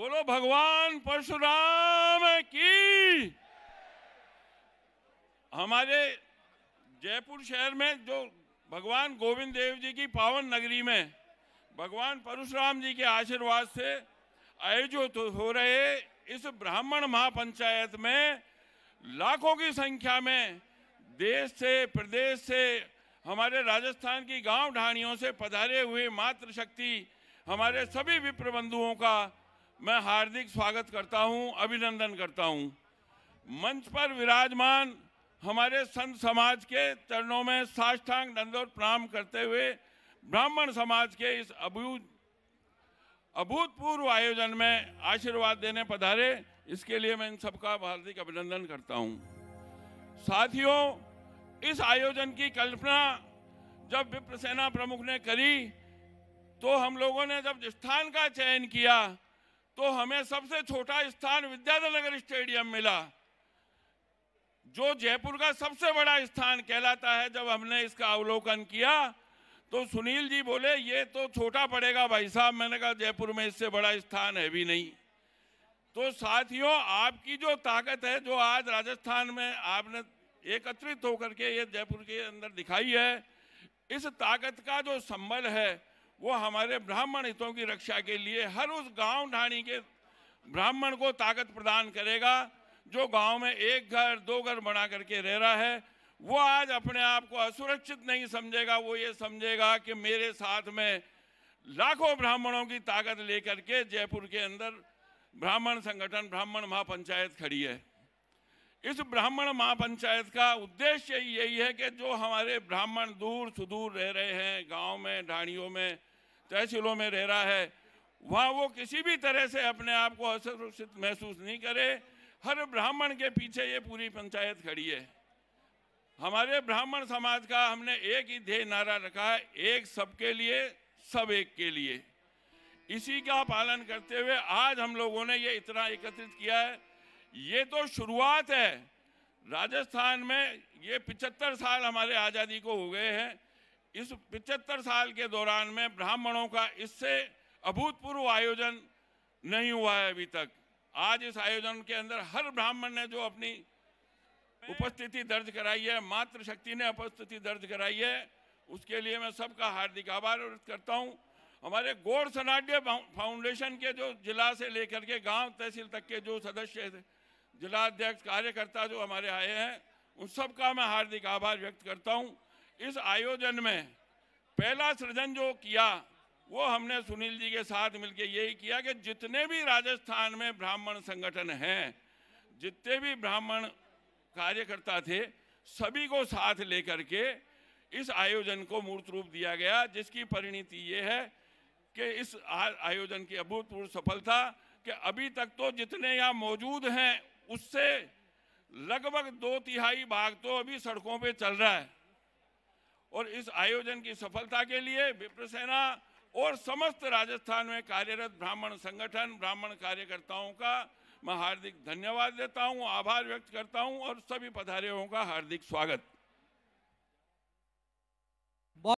बोलो भगवान परशुराम की हमारे जयपुर शहर में जो भगवान गोविंद देव जी की पावन नगरी में भगवान परशुराम जी के आशीर्वाद से आयोजित हो रहे इस ब्राह्मण महापंचायत में लाखों की संख्या में देश से प्रदेश से हमारे राजस्थान की गांव ढाणियों से पधारे हुए मातृशक्ति हमारे सभी विप्र बंधुओं का मैं हार्दिक स्वागत करता हूं, अभिनंदन करता हूं। मंच पर विराजमान हमारे संत समाज के चरणों में साष्टांग दंडोत प्रणाम करते हुए ब्राह्मण समाज के इस अभूत अभूतपूर्व आयोजन में आशीर्वाद देने पधारे इसके लिए मैं इन सबका हार्दिक अभिनंदन करता हूं। साथियों इस आयोजन की कल्पना जब विप्रसेना प्रमुख ने करी तो हम लोगों ने जब स्थान का चयन किया तो हमें सबसे छोटा स्थान विद्याधर नगर स्टेडियम मिला जो जयपुर का सबसे बड़ा स्थान कहलाता है जब हमने इसका अवलोकन किया तो सुनील जी बोले ये तो छोटा पड़ेगा भाई साहब मैंने कहा जयपुर में इससे बड़ा स्थान है भी नहीं तो साथियों आपकी जो ताकत है जो आज राजस्थान में आपने एकत्रित होकर के ये जयपुर के अंदर दिखाई है इस ताकत का जो संबल है वो हमारे ब्राह्मण हितों की रक्षा के लिए हर उस गांव ढाणी के ब्राह्मण को ताकत प्रदान करेगा जो गांव में एक घर दो घर बना करके रह रहा है वो आज अपने आप को असुरक्षित नहीं समझेगा वो ये समझेगा कि मेरे साथ में लाखों ब्राह्मणों की ताकत लेकर के जयपुर के अंदर ब्राह्मण संगठन ब्राह्मण महापंचायत खड़ी है इस ब्राह्मण महापंचायत का उद्देश्य यही है कि जो हमारे ब्राह्मण दूर सुदूर रह रहे हैं गांव में ढाणियों में तहसीलों में रह रहा है वहाँ वो किसी भी तरह से अपने आप को असुरक्षित महसूस नहीं करे हर ब्राह्मण के पीछे ये पूरी पंचायत खड़ी है हमारे ब्राह्मण समाज का हमने एक ही ध्येय नारा रखा है एक सबके लिए सब एक के लिए इसी का पालन करते हुए आज हम लोगों ने ये इतना एकत्रित किया है ये तो शुरुआत है राजस्थान में ये 75 साल हमारे आज़ादी को हो गए हैं इस पिचहत्तर साल के दौरान में ब्राह्मणों का इससे अभूतपूर्व आयोजन नहीं हुआ है अभी तक आज इस आयोजन के अंदर हर ब्राह्मण ने जो अपनी उपस्थिति दर्ज कराई है मातृशक्ति ने उपस्थिति दर्ज कराई है उसके लिए मैं सबका हार्दिक आभार व्यक्त करता हूँ हमारे गौर सनाट्य फाउंडेशन के जो जिला से लेकर के गांव तहसील तक के जो सदस्य जिला अध्यक्ष कार्यकर्ता जो हमारे आए हैं उन सबका मैं हार्दिक आभार व्यक्त करता हूँ इस आयोजन में पहला सृजन जो किया वो हमने सुनील जी के साथ मिलकर यही किया कि जितने भी राजस्थान में ब्राह्मण संगठन हैं जितने भी ब्राह्मण कार्यकर्ता थे सभी को साथ लेकर के इस आयोजन को मूर्त रूप दिया गया जिसकी परिणति ये है कि इस आयोजन की अभूतपूर्व सफलता कि अभी तक तो जितने यहाँ मौजूद हैं उससे लगभग दो तिहाई भाग तो अभी सड़कों पे चल रहा है और इस आयोजन की सफलता के लिए विप्र सेना और समस्त राजस्थान में कार्यरत ब्राह्मण संगठन ब्राह्मण कार्यकर्ताओं का मैं हार्दिक धन्यवाद देता हूँ आभार व्यक्त करता हूँ और सभी पधारियों का हार्दिक स्वागत